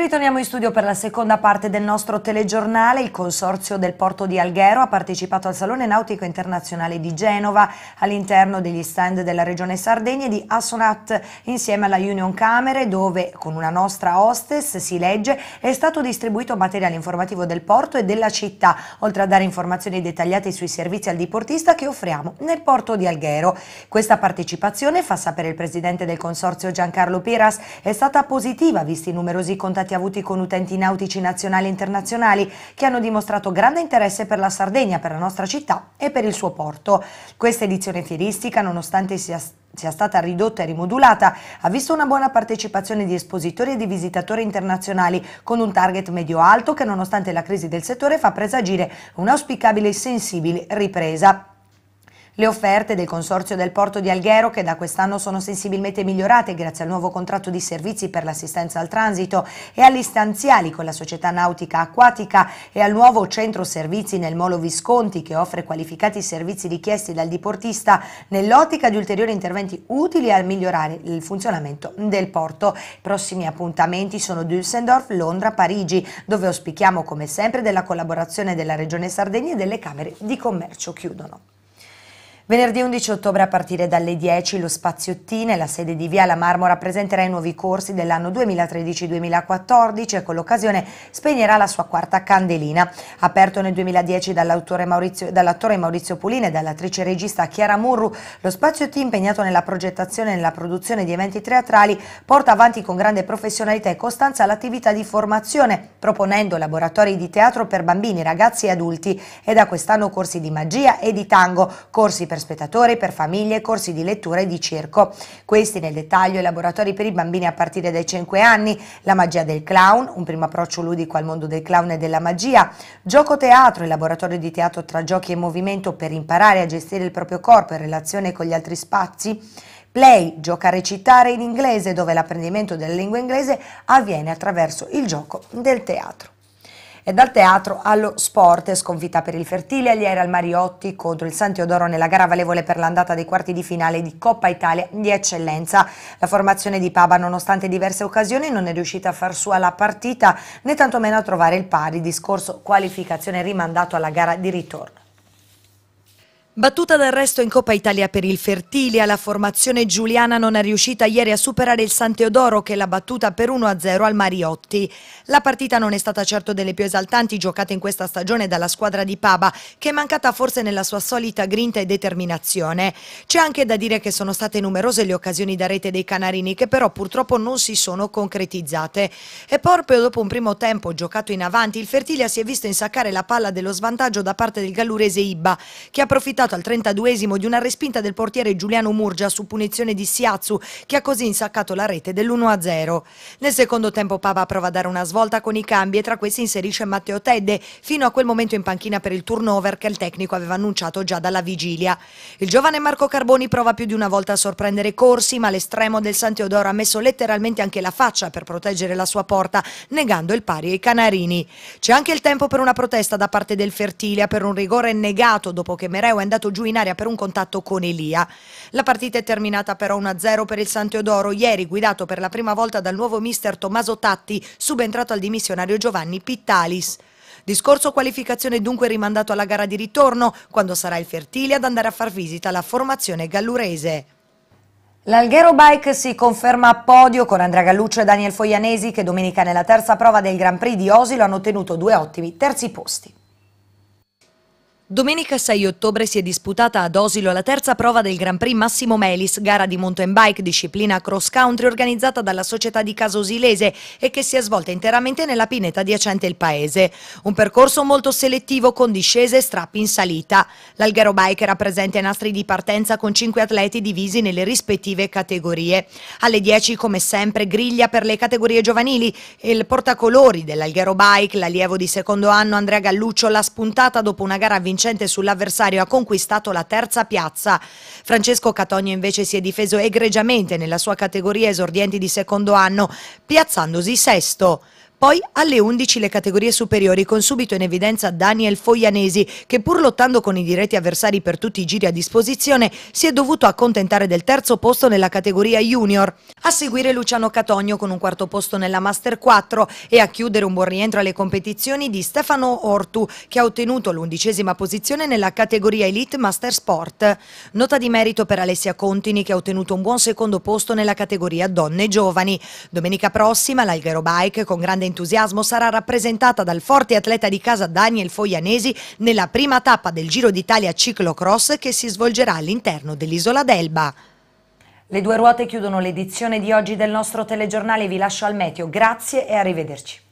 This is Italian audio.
Ritorniamo in studio per la seconda parte del nostro telegiornale. Il Consorzio del Porto di Alghero ha partecipato al Salone Nautico Internazionale di Genova all'interno degli stand della Regione Sardegna e di Assonat insieme alla Union Camere dove con una nostra hostess si legge è stato distribuito materiale informativo del porto e della città oltre a dare informazioni dettagliate sui servizi al diportista che offriamo nel porto di Alghero. Questa partecipazione, fa sapere il presidente del Consorzio Giancarlo Piras, è stata positiva visti i numerosi contatti contatti avuti con utenti nautici nazionali e internazionali che hanno dimostrato grande interesse per la Sardegna, per la nostra città e per il suo porto. Questa edizione fieristica, nonostante sia sia stata ridotta e rimodulata, ha visto una buona partecipazione di espositori e di visitatori internazionali, con un target medio-alto che nonostante la crisi del settore fa presagire un'auspicabile e sensibile ripresa. Le offerte del Consorzio del Porto di Alghero, che da quest'anno sono sensibilmente migliorate grazie al nuovo contratto di servizi per l'assistenza al transito e agli stanziali con la società nautica acquatica e al nuovo centro servizi nel Molo Visconti, che offre qualificati servizi richiesti dal diportista nell'ottica di ulteriori interventi utili a migliorare il funzionamento del porto. I prossimi appuntamenti sono Düsseldorf, Londra, Parigi, dove ospitiamo come sempre della collaborazione della Regione Sardegna e delle Camere di Commercio chiudono. Venerdì 11 ottobre a partire dalle 10 lo Spazio Tine, la sede di Via La Marmora, presenterà i nuovi corsi dell'anno 2013-2014 e con l'occasione spegnerà la sua quarta candelina. Aperto nel 2010 dall'autore Maurizio, dall'attore Maurizio Pulina e dall'attrice regista Chiara Murru, lo Spazio Tine, impegnato nella progettazione e nella produzione di eventi teatrali, porta avanti con grande professionalità e costanza l'attività di formazione, proponendo laboratori di teatro per bambini, ragazzi e adulti e da quest'anno corsi di magia e di tango, corsi per spettatori, per famiglie, corsi di lettura e di circo. Questi nel dettaglio i laboratori per i bambini a partire dai 5 anni, la magia del clown, un primo approccio ludico al mondo del clown e della magia, gioco teatro, il laboratorio di teatro tra giochi e movimento per imparare a gestire il proprio corpo in relazione con gli altri spazi, Play gioca a recitare in inglese dove l'apprendimento della lingua inglese avviene attraverso il gioco del teatro e dal teatro allo sport, sconfitta per il Fertile agli al Mariotti contro il San Teodoro nella gara valevole per l'andata dei quarti di finale di Coppa Italia di eccellenza. La formazione di Paba, nonostante diverse occasioni, non è riuscita a far sua la partita né tantomeno a trovare il pari, discorso qualificazione rimandato alla gara di ritorno. Battuta d'arresto in Coppa Italia per il Fertilia, la formazione giuliana non è riuscita ieri a superare il San Teodoro che l'ha battuta per 1-0 al Mariotti. La partita non è stata certo delle più esaltanti giocate in questa stagione dalla squadra di Paba, che è mancata forse nella sua solita grinta e determinazione. C'è anche da dire che sono state numerose le occasioni da rete dei Canarini che però purtroppo non si sono concretizzate. E proprio dopo un primo tempo giocato in avanti, il Fertilia si è visto insaccare la palla dello svantaggio da parte del gallurese Ibba, che ha approfittato segnato al 32esimo di una respinta del portiere Giuliano Murgia su punizione di Siazzu, che ha così insaccato la rete dell'1-0. Nel secondo tempo Pava prova a dare una svolta con i cambi e tra questi inserisce Matteo Tedde, fino a quel momento in panchina per il turnover che il tecnico aveva annunciato già dalla vigilia. Il giovane Marco Carboni prova più di una volta a sorprendere Corsi, ma l'estremo del San Teodoro ha messo letteralmente anche la faccia per proteggere la sua porta, negando il pari ai canarini. C'è anche il tempo per una protesta da parte del Fertilia per un rigore negato dopo che Mereu è andato andato giù in aria per un contatto con Elia. La partita è terminata però 1-0 per il San Teodoro, ieri guidato per la prima volta dal nuovo mister Tommaso Tatti, subentrato al dimissionario Giovanni Pittalis. Discorso qualificazione dunque rimandato alla gara di ritorno, quando sarà il Fertile ad andare a far visita alla formazione gallurese. L'Alghero Bike si conferma a podio con Andrea Galluccio e Daniel Foglianesi che domenica nella terza prova del Grand Prix di Osilo hanno ottenuto due ottimi terzi posti. Domenica 6 ottobre si è disputata ad Osilo la terza prova del Grand Prix Massimo Melis, gara di mountain bike disciplina cross country organizzata dalla società di osilese e che si è svolta interamente nella pineta adiacente il paese. Un percorso molto selettivo con discese e strappi in salita. L'Alghero Bike era presente ai nastri di partenza con cinque atleti divisi nelle rispettive categorie. Alle 10 come sempre griglia per le categorie giovanili e il portacolori dell'Alghero Bike, l'allievo di secondo anno Andrea Galluccio l'ha spuntata dopo una gara vincente vincente sull'avversario ha conquistato la terza piazza. Francesco Catogno invece si è difeso egregiamente nella sua categoria esordienti di secondo anno, piazzandosi sesto. Poi alle 11 le categorie superiori con subito in evidenza Daniel Foglianesi che pur lottando con i diretti avversari per tutti i giri a disposizione si è dovuto accontentare del terzo posto nella categoria junior. A seguire Luciano Catogno con un quarto posto nella Master 4 e a chiudere un buon rientro alle competizioni di Stefano Ortu che ha ottenuto l'undicesima posizione nella categoria Elite Master Sport. Nota di merito per Alessia Contini che ha ottenuto un buon secondo posto nella categoria Donne Giovani. Domenica prossima l'Alghero Bike con grande entusiasmo sarà rappresentata dal forte atleta di casa Daniel Foglianesi nella prima tappa del Giro d'Italia ciclocross che si svolgerà all'interno dell'isola d'Elba. Le due ruote chiudono l'edizione di oggi del nostro telegiornale. Vi lascio al meteo. Grazie e arrivederci.